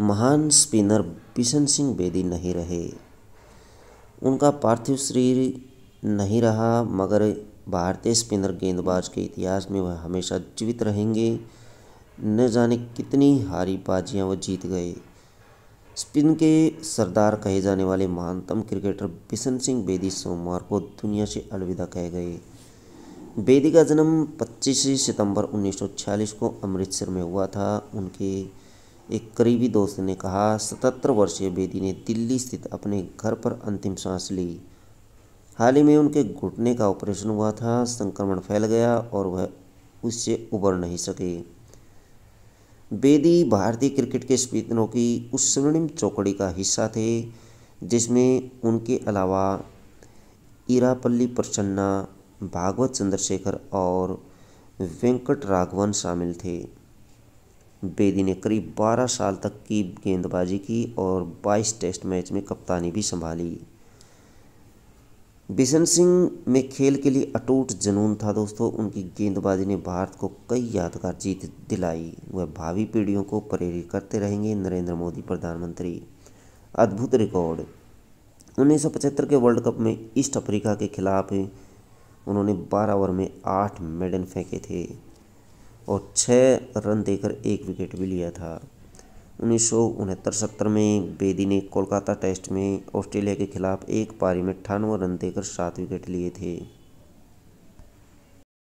महान स्पिनर बिशन सिंह बेदी नहीं रहे उनका पार्थिव शरीर नहीं रहा मगर भारतीय स्पिनर गेंदबाज के इतिहास में वह हमेशा जीवित रहेंगे न जाने कितनी हारी बाजियां वह जीत गए स्पिन के सरदार कहे जाने वाले महानतम क्रिकेटर बिशन सिंह बेदी सोमवार को दुनिया से अलविदा कह गए बेदी का जन्म 25 सितंबर 1946 को अमृतसर में हुआ था उनके एक करीबी दोस्त ने कहा सतहत्तर वर्षीय बेदी ने दिल्ली स्थित अपने घर पर अंतिम सांस ली हाल ही में उनके घुटने का ऑपरेशन हुआ था संक्रमण फैल गया और वह उससे उबर नहीं सके बेदी भारतीय क्रिकेट के स्पिनों की उस स्वर्णिम चौकड़ी का हिस्सा थे जिसमें उनके अलावा इरापल्ली प्रसन्ना भागवत चंद्रशेखर और वेंकट राघवन शामिल थे बेदी ने करीब 12 साल तक की गेंदबाजी की और 22 टेस्ट मैच में कप्तानी भी संभाली बिशन सिंह में खेल के लिए अटूट जुनून था दोस्तों उनकी गेंदबाजी ने भारत को कई यादगार जीत दिलाई वह भावी पीढ़ियों को प्रेरित करते रहेंगे नरेंद्र मोदी प्रधानमंत्री अद्भुत रिकॉर्ड उन्नीस के वर्ल्ड कप में ईस्ट अफ्रीका के खिलाफ उन्होंने 12 ओवर में आठ मेडल फेंके थे और छः रन देकर एक विकेट भी लिया था उन्नीस सौ उनहत्तर सत्तर में बेदी ने कोलकाता टेस्ट में ऑस्ट्रेलिया के खिलाफ एक पारी में अट्ठानवे रन देकर सात विकेट लिए थे